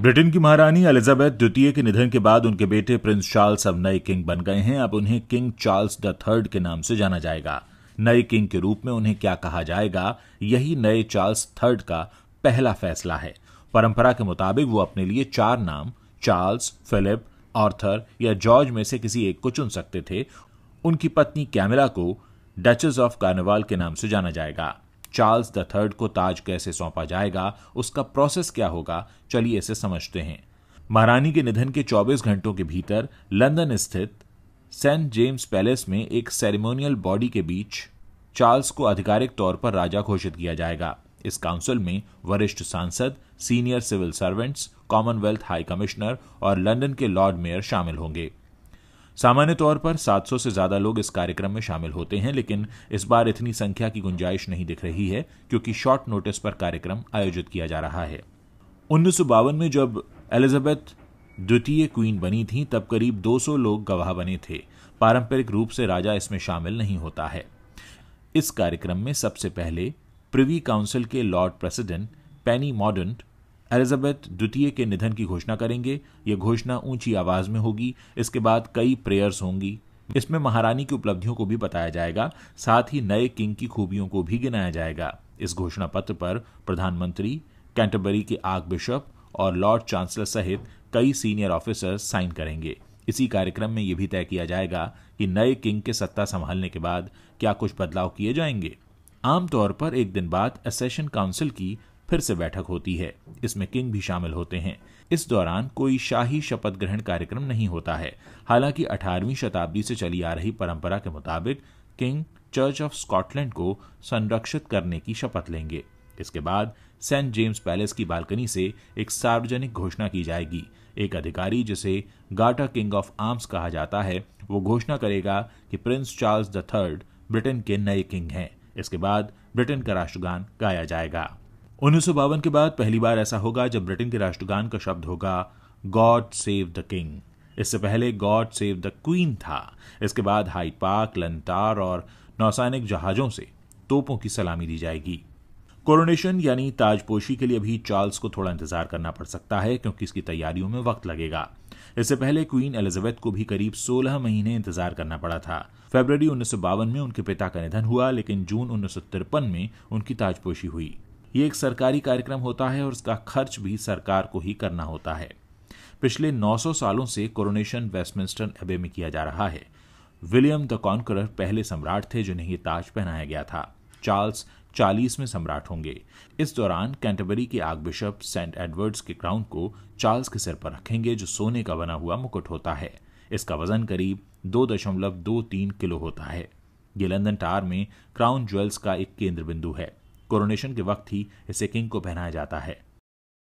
Britain की महारानी Elizabeth द्वितीय के निधन के बाद उनके बेटे प्रिंस चार्ल्स अब नए किंग बन गए हैं अब उन्हें किंग चार्ल्स द थर्ड के नाम से जाना जाएगा नए किंग के रूप में उन्हें क्या कहा जाएगा यही नए चार्ल्स थर्ड का पहला फैसला है परंपरा के मुताबिक वो अपने लिए चार नाम चार्ल्स फिलिप आर्थर या जॉर्ज में से किसी एक को चुन सकते थे उनकी पत्नी कैमिला को डचेस ऑफ कार्निवाल के नाम से जाना जाएगा चार्ल्स द थर्ड को ताज कैसे सौंपा जाएगा उसका प्रोसेस क्या होगा चलिए इसे समझते हैं महारानी के निधन के 24 घंटों के भीतर लंदन स्थित सेंट जेम्स पैलेस में एक सेरेमोनियल बॉडी के बीच चार्ल्स को आधिकारिक तौर पर राजा घोषित किया जाएगा इस काउंसिल में वरिष्ठ सांसद senior civil servants Commonwealth high commissioner और लंदन के लॉर्ड मेयर शामिल होंगे सामान्य तौर पर 700 से ज्यादा लोग इस कार्यक्रम में शामिल होते हैं लेकिन इस बार इतनी संख्या की गुंजाइश नहीं दिख रही है क्योंकि शॉर्ट नोटिस पर कार्यक्रम आयोजित किया जा रहा है उन्नीस में जब एलिजाबेथ द्वितीय क्वीन बनी थी तब करीब 200 लोग गवाह बने थे पारंपरिक रूप से राजा इसमें शामिल नहीं होता है इस कार्यक्रम में सबसे पहले प्रिवी काउंसिल के लॉर्ड प्रेसिडेंट पैनी मॉडर्न एलिजाबेथ द्वितीय के निधन की घोषणा करेंगे यह घोषणा ऊंची आवाज में होगी इसके बाद कई प्रेयर्स होंगी इसमें महारानी की उपलब्धियों को भी बताया जाएगा साथ ही नए किंग की खूबियों को भी गिनाया जाएगा इस घोषणा पत्र पर प्रधानमंत्री कैंटरबरी के आर्क बिशप और लॉर्ड चांसलर सहित कई सीनियर ऑफिसर साइन करेंगे इसी कार्यक्रम में यह भी तय किया जाएगा कि नए किंग के सत्ता संभालने के बाद क्या कुछ बदलाव किए जाएंगे आमतौर पर एक दिन बाद असेशन काउंसिल की फिर से बैठक होती है इसमें किंग भी शामिल होते हैं इस दौरान कोई शाही शपथ ग्रहण कार्यक्रम नहीं होता है हालांकि 18वीं शताब्दी से चली आ रही परंपरा के मुताबिक किंग चर्च ऑफ स्कॉटलैंड को संरक्षित करने की शपथ लेंगे इसके बाद सेंट जेम्स पैलेस की बालकनी से एक सार्वजनिक घोषणा की जाएगी एक अधिकारी जिसे गाटा किंग ऑफ आर्म्स कहा जाता है वो घोषणा करेगा कि prince Charles the third Britain के नए किंग हैं इसके बाद ब्रिटेन का राष्ट्रगान गाया जाएगा उन्नीस के बाद पहली बार ऐसा होगा जब ब्रिटेन के राष्ट्रगान का शब्द होगा गॉड सेव द किंग इससे पहले गॉड सेव द क्वीन था इसके बाद हाई पार्क लंतार और नौसैनिक जहाजों से तोपों की सलामी दी जाएगी कोरोनेशन यानी ताजपोशी के लिए भी चार्ल्स को थोड़ा इंतजार करना पड़ सकता है क्योंकि इसकी तैयारियों में वक्त लगेगा इससे पहले क्वीन एलिजाबेथ को भी करीब 16 महीने इंतजार करना पड़ा था फरवरी उन्नीस में उनके पिता का निधन हुआ लेकिन जून उन्नीस में उनकी ताजपोशी हुई ये एक सरकारी कार्यक्रम होता है और इसका खर्च भी सरकार को ही करना होता है पिछले 900 सालों से कोरोनेशन वेस्टमिंस्टर एबे में किया जा रहा है विलियम द कॉन्करर पहले सम्राट थे जिन्हें ये ताज पहनाया गया था चार्ल्स चालीस में सम्राट होंगे इस दौरान कैंटबरी के आग बिशप सेंट एडवर्ड्स के क्राउन को चार्ल्स के सिर पर रखेंगे जो सोने का बना हुआ मुकुट होता है इसका वजन करीब दो दशमलव दो तीन किलो होता है ये लंदन टार में क्राउन ज्वेल्स का एक केंद्र बिंदु है कोरोनेशन के वक्त ही इसे किंग को पहनाया जाता है